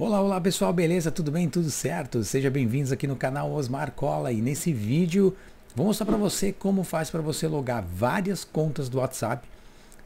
Olá, olá pessoal, beleza? Tudo bem? Tudo certo? Sejam bem-vindos aqui no canal Osmar Cola e nesse vídeo vou mostrar para você como faz para você logar várias contas do WhatsApp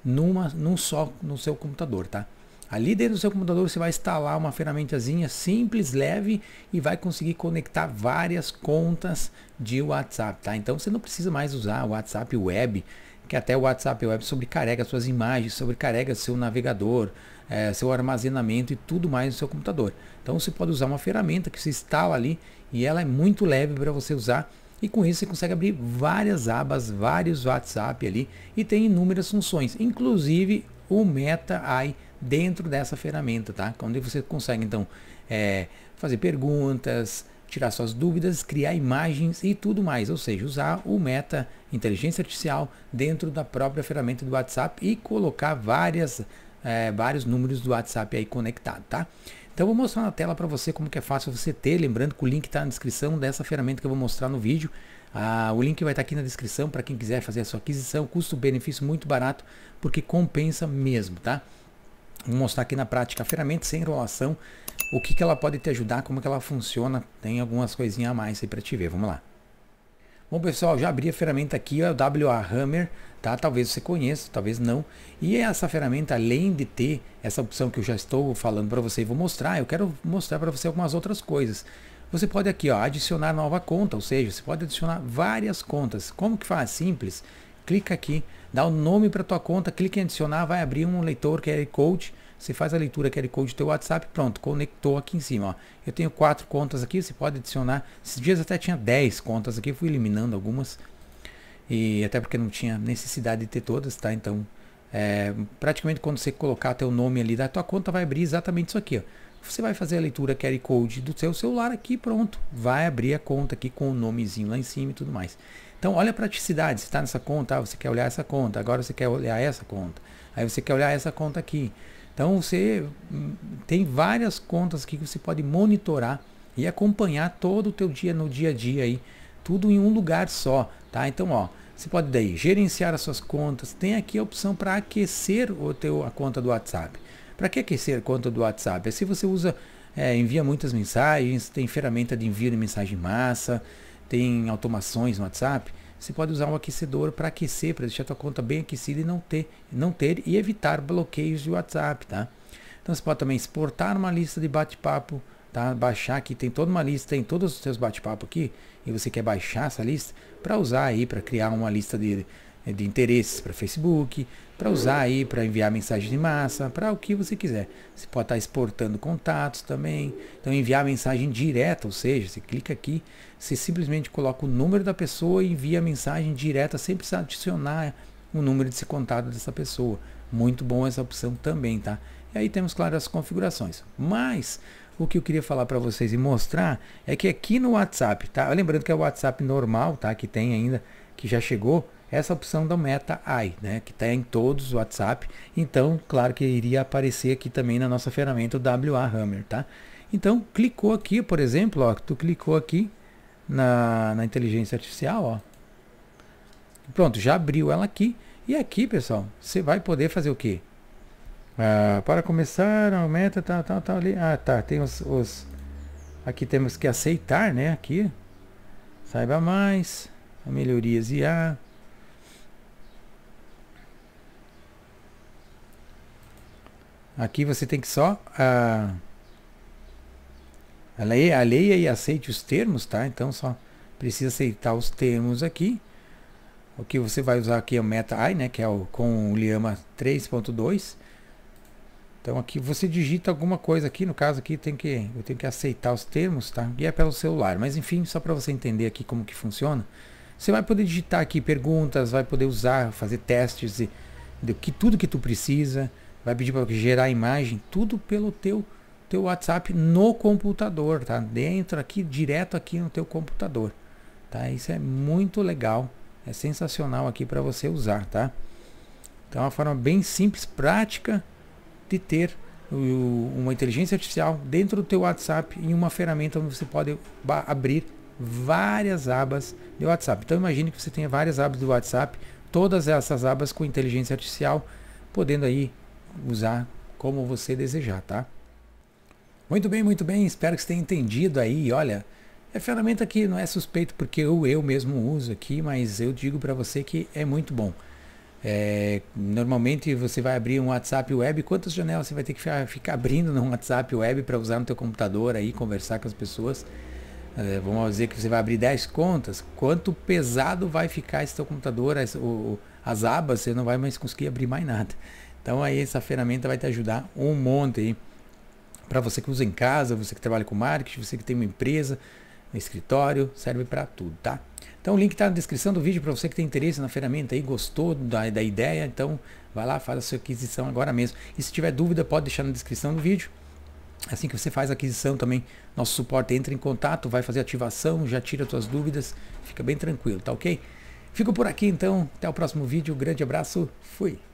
numa, num só no seu computador, tá? Ali dentro do seu computador você vai instalar uma ferramentazinha simples, leve e vai conseguir conectar várias contas de WhatsApp, tá? Então você não precisa mais usar o WhatsApp Web que até o WhatsApp Web sobrecarrega suas imagens, sobrecarrega seu navegador, é, seu armazenamento e tudo mais no seu computador. Então você pode usar uma ferramenta que se instala ali e ela é muito leve para você usar e com isso você consegue abrir várias abas, vários WhatsApp ali e tem inúmeras funções, inclusive o Meta AI dentro dessa ferramenta, tá? Onde você consegue então é, fazer perguntas, tirar suas dúvidas, criar imagens e tudo mais, ou seja, usar o Meta Inteligência Artificial dentro da própria ferramenta do WhatsApp e colocar várias, é, vários números do WhatsApp aí conectado, tá? Então vou mostrar na tela para você como que é fácil você ter, lembrando que o link está na descrição dessa ferramenta que eu vou mostrar no vídeo. Ah, o link vai estar tá aqui na descrição para quem quiser fazer a sua aquisição, custo-benefício muito barato, porque compensa mesmo, tá? Vou mostrar aqui na prática a ferramenta sem enrolação o que, que ela pode te ajudar, como que ela funciona. Tem algumas coisinhas a mais aí para te ver. Vamos lá. Bom, pessoal, já abri a ferramenta aqui, é o WA Hammer, tá? Talvez você conheça, talvez não. E essa ferramenta, além de ter essa opção que eu já estou falando para você e vou mostrar, eu quero mostrar para você algumas outras coisas. Você pode aqui, ó, adicionar nova conta, ou seja, você pode adicionar várias contas. Como que faz? Simples. Clica aqui, dá o um nome para tua conta, clica em adicionar, vai abrir um leitor QR Code você faz a leitura QR Code do teu WhatsApp, pronto, conectou aqui em cima. Ó. Eu tenho quatro contas aqui, você pode adicionar. Esses dias até tinha 10 contas aqui, fui eliminando algumas. E até porque não tinha necessidade de ter todas, tá? Então, é, praticamente quando você colocar teu nome ali da tua conta, vai abrir exatamente isso aqui, ó. Você vai fazer a leitura QR Code do seu celular aqui, pronto. Vai abrir a conta aqui com o nomezinho lá em cima e tudo mais. Então, olha a praticidade. Você está nessa conta, ah, você quer olhar essa conta, agora você quer olhar essa conta. Aí você quer olhar essa conta aqui. Então você hum, tem várias contas aqui que você pode monitorar e acompanhar todo o teu dia no dia a dia aí, tudo em um lugar só, tá? Então, ó, você pode daí gerenciar as suas contas, tem aqui a opção para aquecer o teu a conta do WhatsApp. Para que aquecer a conta do WhatsApp? É se você usa é, envia muitas mensagens, tem ferramenta de envio de mensagem massa, tem automações no WhatsApp você pode usar um aquecedor para aquecer, para deixar a conta bem aquecida e não ter, não ter e evitar bloqueios de WhatsApp, tá? Então você pode também exportar uma lista de bate-papo, tá? Baixar aqui, tem toda uma lista, tem todos os seus bate papos aqui, e você quer baixar essa lista para usar aí para criar uma lista de é, de interesses para Facebook, para usar aí, para enviar mensagem de massa, para o que você quiser. Você pode estar tá exportando contatos também. Então enviar mensagem direta, ou seja, você clica aqui, você simplesmente coloca o número da pessoa e envia a mensagem direta sem precisar adicionar o número desse contato dessa pessoa. Muito bom essa opção também, tá? E aí temos, claro, as configurações. Mas o que eu queria falar para vocês e mostrar é que aqui no WhatsApp, tá? Lembrando que é o WhatsApp normal, tá? Que tem ainda, que já chegou essa opção da Meta AI, né, que está em todos os WhatsApp. Então, claro que iria aparecer aqui também na nossa ferramenta WA Hammer, tá? Então, clicou aqui, por exemplo, ó, tu clicou aqui na, na inteligência artificial, ó. Pronto, já abriu ela aqui. E aqui, pessoal, você vai poder fazer o quê? Ah, para começar, a meta, tal, tá, tal, tá, tal, tá ali. Ah, tá, tem os, os... Aqui temos que aceitar, né? Aqui. Saiba mais. Melhorias IA. Aqui você tem que só uh, a lei, a lei e aceite os termos, tá? Então só precisa aceitar os termos aqui. O que você vai usar aqui é o meta AI né, que é o com o Liama 3.2. Então aqui você digita alguma coisa aqui, no caso aqui tem que eu tenho que aceitar os termos, tá? E é pelo celular, mas enfim, só para você entender aqui como que funciona. Você vai poder digitar aqui perguntas, vai poder usar, fazer testes e, que tudo que tu precisa vai pedir para gerar imagem, tudo pelo teu teu WhatsApp no computador, tá? Dentro aqui, direto aqui no teu computador, tá? Isso é muito legal, é sensacional aqui para você usar, tá? Então é uma forma bem simples, prática de ter o, uma inteligência artificial dentro do teu WhatsApp em uma ferramenta onde você pode abrir várias abas de WhatsApp. Então imagine que você tenha várias abas do WhatsApp, todas essas abas com inteligência artificial, podendo aí usar como você desejar, tá? Muito bem, muito bem. Espero que você tenha entendido aí. Olha, é ferramenta que não é suspeito porque eu, eu mesmo uso aqui, mas eu digo para você que é muito bom. É, normalmente você vai abrir um WhatsApp web, quantas janelas você vai ter que ficar abrindo no WhatsApp web para usar no teu computador aí, conversar com as pessoas? É, vamos dizer que você vai abrir 10 contas, quanto pesado vai ficar esse teu computador, as, o, as abas, você não vai mais conseguir abrir mais nada. Então aí essa ferramenta vai te ajudar um monte aí. Para você que usa em casa, você que trabalha com marketing, você que tem uma empresa, um escritório, serve para tudo, tá? Então o link está na descrição do vídeo para você que tem interesse na ferramenta aí, gostou da, da ideia, então vai lá, faz a sua aquisição agora mesmo. E se tiver dúvida, pode deixar na descrição do vídeo. Assim que você faz a aquisição também, nosso suporte entra em contato, vai fazer ativação, já tira suas dúvidas, fica bem tranquilo, tá ok? Fico por aqui então, até o próximo vídeo, grande abraço, fui!